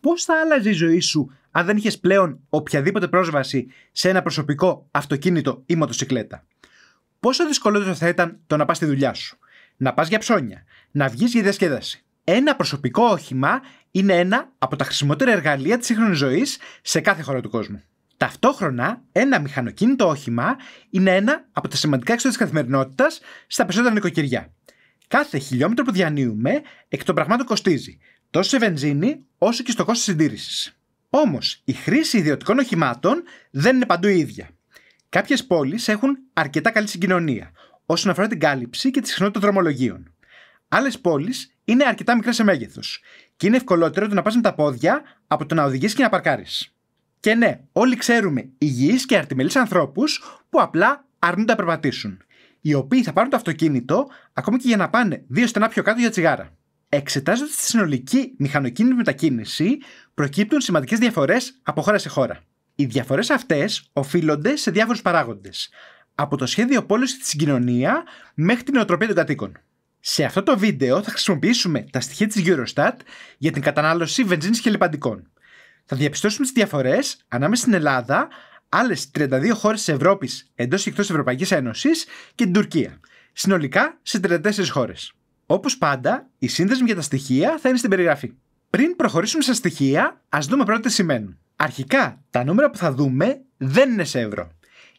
πώς θα άλλαζε η ζωή σου αν δεν είχες πλέον οποιαδήποτε πρόσβαση σε ένα προσωπικό αυτοκίνητο ή μοτοσυκλέτα. Πόσο δυσκολότερο θα ήταν το να πας στη δουλειά σου, να πας για ψώνια, να βγεις για διασκέδαση. Ένα προσωπικό όχημα είναι ένα από τα χρησιμότερα εργαλεία της σύγχρονης ζωής σε κάθε χώρα του κόσμου. Ταυτόχρονα, ένα μηχανοκίνητο όχημα είναι ένα από τα σημαντικά έξοδα της καθημερινότητας στα περισσότερα νοικοκυριά. Κάθε χιλιόμετρο που διανύουμε εκ των πραγμάτων κοστίζει, τόσο σε βενζίνη όσο και στο κόστος συντήρησης. Όμως, η χρήση ιδιωτικών οχημάτων δεν είναι παντού η ίδια. Κάποιες πόλεις έχουν αρκετά καλή συγκοινωνία όσον αφορά την κάλυψη και τη συχνότητα δρομολογίων. Άλλες πόλεις είναι αρκετά μικρές σε μέγεθος και είναι ευκολότερο το να πας με τα πόδια από το να οδηγείς και να παρκάρεις. Και ναι, όλοι ξέρουμε υγιείς και αρτιμελείς ανθρώπους που απλά αρνούνται να περπατήσουν, οι οποίοι θα πάρουν το αυτοκίνητο ακόμη και για να πάνε δύο στενά πιο κάτω για τσιγάρα. Εξετάζοντας τη συνολική μηχανοκίνητη μετακίνηση, προκύπτουν σημαντικές διαφορές από χώρα σε χώρα. Οι διαφορές αυτές οφείλονται σε διάφορους παράγοντες, από το σχέδιο πώληση της συγκοινωνία μέχρι την οτροπία των κατοίκων. Σε αυτό το βίντεο θα χρησιμοποιήσουμε τα στοιχεία της Eurostat για την κατανάλωση βενζίνης και λιπαντικών. Θα διαπιστώσουμε τις διαφορές ανάμεσα στην Ελλάδα, άλλες 32 χώρες της Ευρώπης εντός και εκτός Ευρωπαϊκής Ένωσης και την Τουρκία. Συνολικά σε 34 χώρες. Όπως πάντα, η σύνδεση για τα στοιχεία θα είναι στην περιγραφή. Πριν προχωρήσουμε στα στοιχεία, ας δούμε πρώτα τι σημαίνουν. Αρχικά, τα νούμερα που θα δούμε δεν είναι σε ευρώ.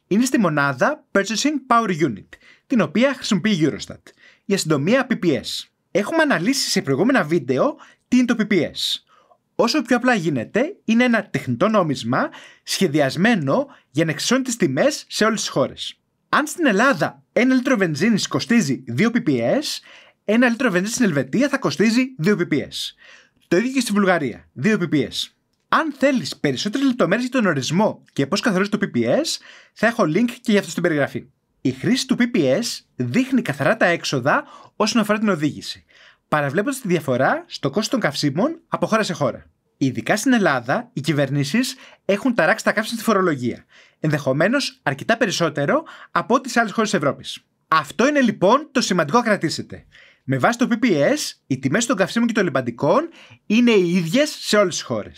Είναι στη μονάδα Purchasing Power Unit, την οποία χρησιμοποιεί Eurostat, για συντομία PPS. Έχουμε αναλύσει σε προηγούμενα βίντεο τι είναι το PPS. Όσο πιο απλά γίνεται, είναι ένα τεχνητό νόμισμα σχεδιασμένο για να εξισώνει τις τιμές σε όλες τις χώρες. Αν στην Ελλάδα ένα λίτρο βενζίνης κοστίζει 2 PPS, ένα λίτρο βενζίνης στην Ελβετία θα κοστίζει 2 pps. Το ίδιο και στη Βουλγαρία, 2 pps. Αν θέλεις περισσότερες λεπτομέρειες για τον ορισμό και πώς καθορίζεις το PPS, θα έχω link και για αυτό στην περιγραφή. Η χρήση του PPS δείχνει καθαρά τα έξοδα όσον αφορά την οδήγηση, παραβλέποντας τη διαφορά στο κόστος των καυσίμων από χώρα σε χώρα. Ειδικά στην Ελλάδα, οι κυβερνήσεις έχουν ταράξει τα καύσιμα στη φορολογία, ενδεχομένως αρκετά περισσότερο από ό,τι σε άλλες χώρες της Ευρώπης. Αυτό είναι λοιπόν το σημαντικό να κρατήσετε. Με βάση το PPS, οι τιμές των καυσίμων και των λιμπαντικών είναι οι ίδιες σε όλες τις χώρες.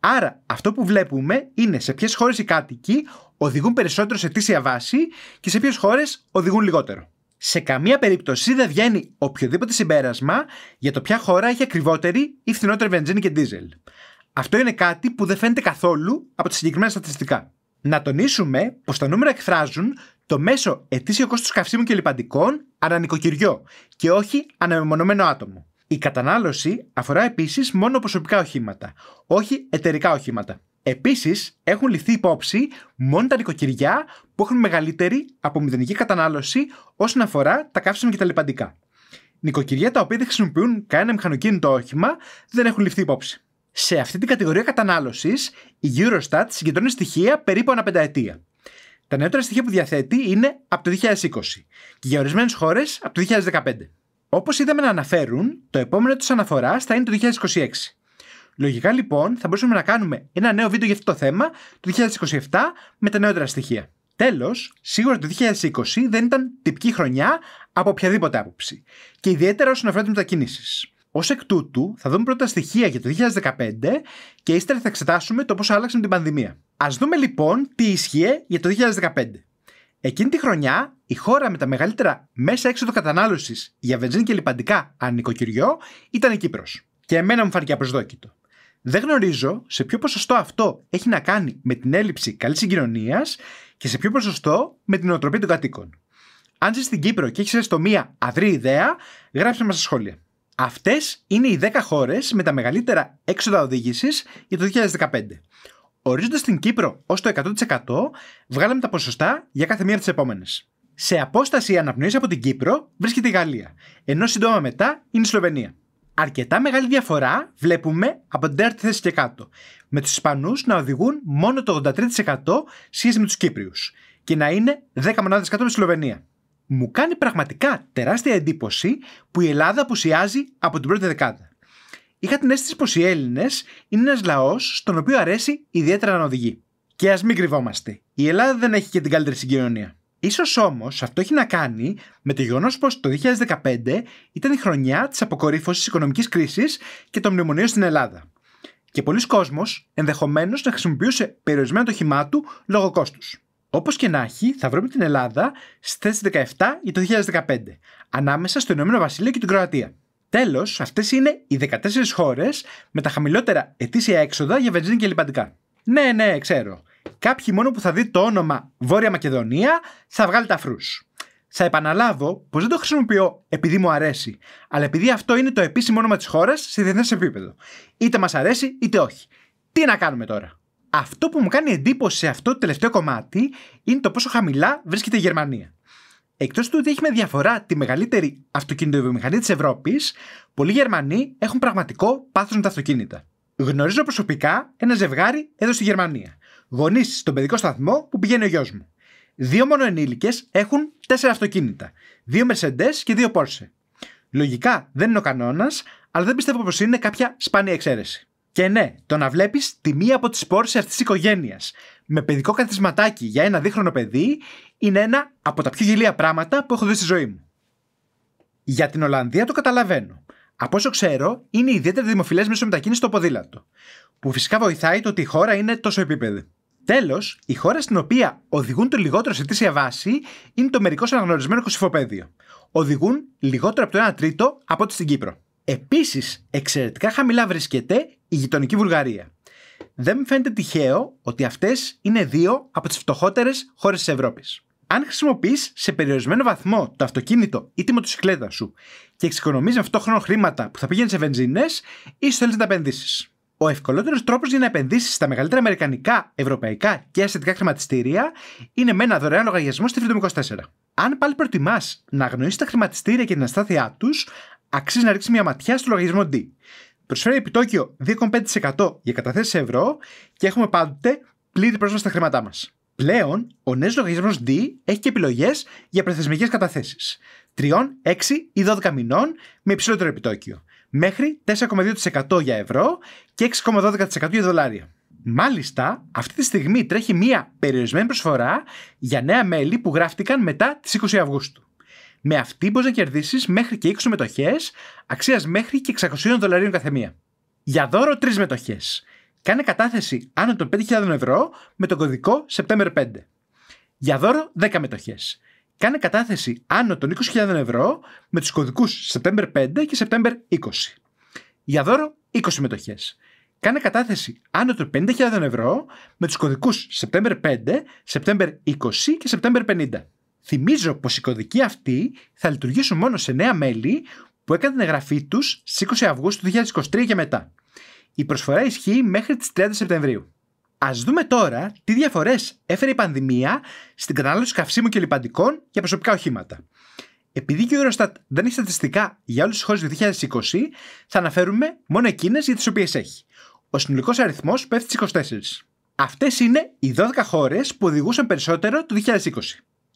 Άρα, αυτό που βλέπουμε είναι σε ποιες χώρες οι κάτοικοι οδηγούν περισσότερο σε τήσια βάση και σε ποιες χώρες οδηγούν λιγότερο. Σε καμία περίπτωση δεν βγαίνει οποιοδήποτε συμπέρασμα για το ποια χώρα έχει ακριβότερη ή φθηνότερη βενζίνη και δίζελ. Αυτό είναι κάτι που δεν φαίνεται καθόλου από τα συγκεκριμένα στατιστικά. Να τονίσουμε πως τα νούμερα εκφράζουν το μέσο ετήσιο κόστος καυσίμων και λιπαντικών ανανοικοκυριό και όχι αναμεμονωμένο άτομο. Η κατανάλωση αφορά επίσης μόνο προσωπικά οχήματα, όχι εταιρικά οχήματα. Επίσης, έχουν ληφθεί υπόψη μόνο τα νοικοκυριά που έχουν μεγαλύτερη από μηδενική κατανάλωση όσον αφορά τα καύσιμα και τα λιπαντικά. Νοικοκυριά τα οποία δεν χρησιμοποιούν κανένα μηχανοκίνητο όχημα δεν έχουν ληφθεί υπόψη. Σε αυτή την κατηγορία κατανάλωσης, η Eurostat συγκεντρώνει στοιχεία περίπου ανά πενταετία. Τα νεότερα στοιχεία που διαθέτει είναι από το 2020 και για ορισμένες χώρες από το 2015. Όπως είδαμε να αναφέρουν, το επόμενο τους αναφορά θα είναι το 2026. Λογικά λοιπόν θα μπορούσαμε να κάνουμε ένα νέο βίντεο για αυτό το θέμα το 2027 με τα νεότερα στοιχεία. Τέλος, σίγουρα το 2020 δεν ήταν τυπική χρονιά από οποιαδήποτε άποψη. Και ιδιαίτερα όσον αφορά τις μετακινήσεις. Ως εκ τούτου, θα δούμε πρώτα στοιχεία για το 2015 και ύστερα θα εξετάσουμε το πώς άλλαξε με την πανδημία. Ας δούμε λοιπόν τι ισχύε για το 2015. Εκείνη τη χρονιά, η χώρα με τα μεγαλύτερα μέσα έξοδο κατανάλωσης για βενζίνη και λιπαντικά αν νοικοκυριό ήταν η Κύπρος. Και εμένα μου φάνηκε απροσδόκητο. Δεν γνωρίζω σε ποιο ποσοστό αυτό έχει να κάνει με την έλλειψη καλής συγκοινωνίας και σε ποιο ποσοστό με την οτροπία των κατοίκων. Αν ζει στην Κύπρο και έχεις έστω μία αδρή ιδέα, γράψτε μας στα σχόλια. Αυτές είναι οι 10 χώρες με τα μεγαλύτερα έξοδα οδήγησης για το 2015. Ορίζοντας την Κύπρο ως το 100%, βγάλαμε τα ποσοστά για κάθε μία από τις επόμενες. Σε απόσταση αναπνοής από την Κύπρο βρίσκεται η Γαλλία, ενώ σύντομα μετά είναι η Σλοβενία. Αρκετά μεγάλη διαφορά βλέπουμε από την τέταρτη θέση και κάτω, με τους Ισπανούς να οδηγούν μόνο το 83% σχέση με τους Κύπριους και να είναι 10 μονάδες κάτω από τη Σλοβενία μου κάνει πραγματικά τεράστια εντύπωση που η Ελλάδα απουσιάζει από την πρώτη δεκάδα. Είχα την αίσθηση πως οι Έλληνες είναι ένας λαός στον οποίο αρέσει ιδιαίτερα να οδηγεί. Και ας μην κρυβόμαστε. Η Ελλάδα δεν έχει και την καλύτερη συγκοινωνία. Ίσως όμως αυτό έχει να κάνει με το γεγονός πως το 2015 ήταν η χρονιά της αποκορύφωσης οικονομικής κρίσης και των μνημονίων στην Ελλάδα. Και πολλοί κόσμος ενδεχομένως να χρησιμοποιούσε περιορισμένο το χυμά του λόγω κόστους. Όπως και να έχει, θα βρούμε την Ελλάδα στις θέσει 17 ή το 2015, ανάμεσα στο Ηνωμένο Βασίλειο και την Κροατία. Τέλος, αυτές είναι οι 14 χώρες με τα χαμηλότερα ετήσια έξοδα για βενζίνη και λιπαντικά. Ναι, ναι, ξέρω. Κάποιοι μόνο που θα δει το όνομα Βόρεια Μακεδονία θα βγάλει τα φρούς. Θα επαναλάβω πως δεν το χρησιμοποιώ επειδή μου αρέσει, αλλά επειδή αυτό είναι το επίσημο όνομα της χώρας σε διεθνές επίπεδο. Είτε μας αρέσει είτε όχι. Τι να κάνουμε τώρα. Αυτό που μου κάνει εντύπωση σε αυτό το τελευταίο κομμάτι είναι το πόσο χαμηλά βρίσκεται η Γερμανία. Εκτός του ότι έχει με διαφορά τη μεγαλύτερη αυτοκινητοβιομηχανία της Ευρώπης, πολλοί Γερμανοί έχουν πραγματικό πάθος με τα αυτοκίνητα. Γνωρίζω προσωπικά ένα ζευγάρι εδώ στη Γερμανία. Γονείς στον παιδικό σταθμό που πηγαίνει ο γιος μου. Δύο μόνο ενήλικες έχουν τέσσερα αυτοκίνητα. Δύο Mercedes και δύο Porsche. Λογικά δεν είναι ο κανόνας, αλλά δεν πιστεύω πως είναι κάποια σπάνια εξαίρεση. Και ναι, το να βλέπεις τη μία από τις πόρες αυτής της οικογένειας με παιδικό καθισματάκι για ένα δίχρονο παιδί είναι ένα από τα πιο γελία πράγματα που έχω δει στη ζωή μου. Για την Ολλανδία το καταλαβαίνω. Από όσο ξέρω, είναι ιδιαίτερα δημοφιλές μέσω μετακίνησης στο ποδήλατο. Που φυσικά βοηθάει το ότι η χώρα είναι τόσο επίπεδη. Τέλος, η χώρα στην οποία οδηγούν το λιγότερο σε τήσια βάση είναι το μερικό αναγνωρισμένο κοσυφοπαίδιο. Οδηγούν λιγότερο από το 1 τρίτο από ό,τι στην Κύπρο. Επίσης, εξαιρετικά χαμηλά βρίσκεται η γειτονική Βουλγαρία. Δεν μου φαίνεται τυχαίο ότι αυτές είναι δύο από τις φτωχότερες χώρες της Ευρώπης. Αν χρησιμοποιείς σε περιορισμένο βαθμό το αυτοκίνητο ή τη μοτοσυκλέτα σου και εξοικονομείς με αυτό χρόνο χρήματα που θα πήγαινε σε βενζίνες, ίσω θέλει να τα επενδύσεις. Ο ευκολότερος τρόπος για να επενδύσεις στα μεγαλύτερα αμερικανικά, ευρωπαϊκά και ασιατικά χρηματιστήρια είναι με ένα δωρεάν λογαριασμό στη Freedom 24. Αν πάλι προτιμάς να γνωρίσει τα χρηματιστήρια και την αστάθειά τους, αξίζει να ρίξεις μια ματιά στο λογαριασμό D. Προσφέρει επιτόκιο 2,5% για καταθέσεις ευρώ και έχουμε πάντοτε πλήρη πρόσβαση στα χρήματά μας. Πλέον, ο νέος λογαριασμός D έχει και επιλογές για προθεσμικές καταθέσεις 3, 6 ή 12 μηνών με υψηλότερο επιτόκιο, μέχρι 4,2% για ευρώ και 6,12% για δολάρια. Μάλιστα, αυτή τη στιγμή τρέχει μία περιορισμένη προσφορά για νέα μέλη που γράφτηκαν μετά τις 20 Αυγούστου. Με αυτή μπορείς να κερδίσεις μέχρι και 20 μετοχές, αξίας μέχρι και 600 δολαρίων καθεμία. Για δώρο 3 μετοχές. Κάνε κατάθεση άνω των 5.000 ευρώ με τον κωδικό September 5. Για δώρο 10 μετοχές. Κάνε κατάθεση άνω των 20.000 ευρώ με τους κωδικούς September 5 και September 20. Για δώρο 20 μετοχές. Κάνε κατάθεση άνω των 50.000 ευρώ με τους κωδικούς September 5, September 20 και September 50. Θυμίζω πως οι κωδικοί αυτοί θα λειτουργήσουν μόνο σε νέα μέλη που έκανε την εγγραφή τους στις 20 Αυγούστου του 2023 και μετά. Η προσφορά ισχύει μέχρι τις 30 Σεπτεμβρίου. Ας δούμε τώρα τι διαφορές έφερε η πανδημία στην κατανάλωση καυσίμου και λιπαντικών για προσωπικά οχήματα. Επειδή και ο Eurostat δεν έχει στατιστικά για όλες τις χώρες του 2020, θα αναφέρουμε μόνο εκείνες για τις οποίες έχει. Ο συνολικός αριθμός πέφτει στις 24. Αυτές είναι οι 12 χώρες που οδηγούσαν περισσότερο το 2020.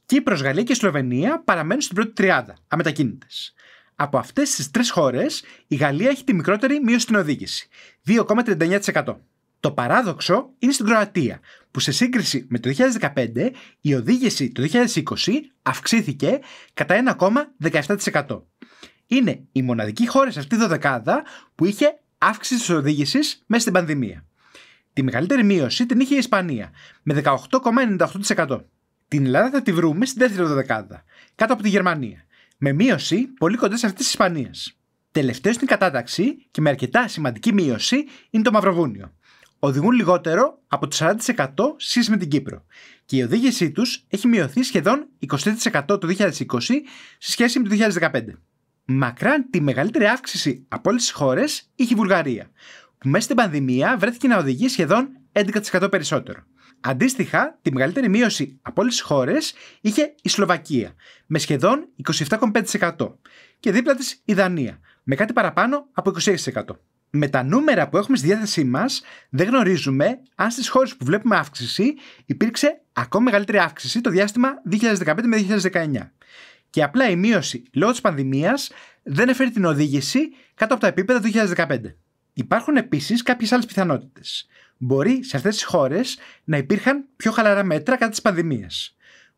Κύπρος, Γαλλία και Σλοβενία παραμένουν στην πρώτη τριάδα, αμετακίνητες. Από αυτές τις τρεις χώρες η Γαλλία έχει τη μικρότερη μείωση στην οδήγηση, 2,39%. Το παράδοξο είναι στην Κροατία, που σε σύγκριση με το 2015 η οδήγηση το 2020 αυξήθηκε κατά 1,17%. Είναι η μοναδική χώρα σε αυτή τη δωδεκάδα που είχε αύξηση της οδήγησης μέσα στην πανδημία. Τη μεγαλύτερη μείωση την είχε η Ισπανία, με 18,98%. Την Ελλάδα θα τη βρούμε στην δεύτερη δεκάδα, κάτω από τη Γερμανία, με μείωση πολύ κοντά σε αυτή τη Ισπανία. Τελευταίο στην κατάταξη και με αρκετά σημαντική μείωση είναι το Μαυροβούνιο. Οδηγούν λιγότερο από το 40% σχέση με την Κύπρο. Και η οδήγησή τους έχει μειωθεί σχεδόν 23% το 2020 σε σχέση με το 2015. Μακράν τη μεγαλύτερη αύξηση από όλες τις χώρες είχε η Βουλγαρία, που μέσα στην πανδημία βρέθηκε να οδηγεί σχεδόν 11% περισσότερο. Αντίστοιχα, τη μεγαλύτερη μείωση από όλες τις χώρες είχε η Σλοβακία, με σχεδόν 27,5%. Και δίπλα της η Δανία, με κάτι παραπάνω από 26%. Με τα νούμερα που έχουμε στη διάθεσή μας, δεν γνωρίζουμε αν στις χώρες που βλέπουμε αύξηση υπήρξε ακόμη μεγαλύτερη αύξηση το διάστημα 2015 με 2019. Και απλά η μείωση λόγω της πανδημίας δεν έφερε την οδήγηση κάτω από τα επίπεδα του 2015. Υπάρχουν επίσης κάποιες άλλες πιθανότητες μπορεί σε αυτές τις χώρες να υπήρχαν πιο χαλαρά μέτρα κατά της πανδημίας.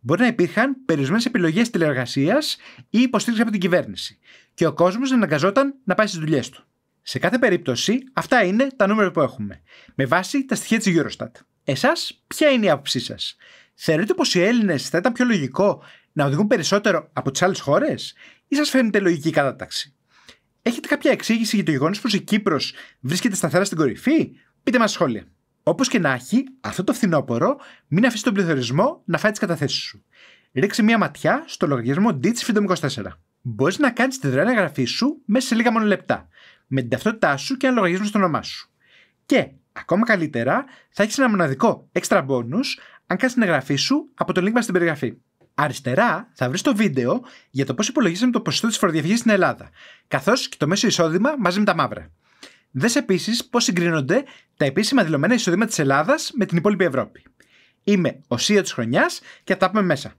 Μπορεί να υπήρχαν περιορισμένες επιλογές τηλεργασία ή υποστήριξη από την κυβέρνηση και ο κόσμος να αναγκαζόταν να πάει στις δουλειές του. Σε κάθε περίπτωση, αυτά είναι τα νούμερα που έχουμε, με βάση τα στοιχεία της Eurostat. Εσάς, ποια είναι η άποψή σας, Θεωρείτε πως οι Έλληνες θα ήταν πιο λογικό να οδηγούν περισσότερο από τις άλλες χώρες, ή σας φαίνεται λογική η κατάταξη. Έχετε κάποια εξήγηση για το γεγονός πως η Κύπρος βρίσκεται σταθερά στην κορυφή, Πείτε μας σχόλια. Όπως και να έχει, αυτό το φθινόπωρο μην αφήσεις τον πληθωρισμό να φάει τις καταθέσεις σου. Ρίξε μία ματιά στο λογαριασμό Ditch Freedom 24. Μπορείς να κάνεις τη δωρεάν εγγραφή σου μέσα σε λίγα μόνο λεπτά, με την ταυτότητά σου και ένα λογαριασμό στο όνομά σου. Και, ακόμα καλύτερα, θα έχεις ένα μοναδικό extra bonus αν κάνεις την εγγραφή σου από το link μας στην περιγραφή. Αριστερά θα βρεις το βίντεο για το πώς υπολογίσαμε το ποσοστό της φοροδιαφυγής στην Ελλάδα, καθώς και το μέσο εισόδημα μαζί με τα μαύρα. Δες επίσης πώς συγκρίνονται τα επίσημα δηλωμένα εισοδήματα της Ελλάδας με την υπόλοιπη Ευρώπη. Είμαι ο ΣΥΑ της χρονιάς και θα τα πούμε μέσα.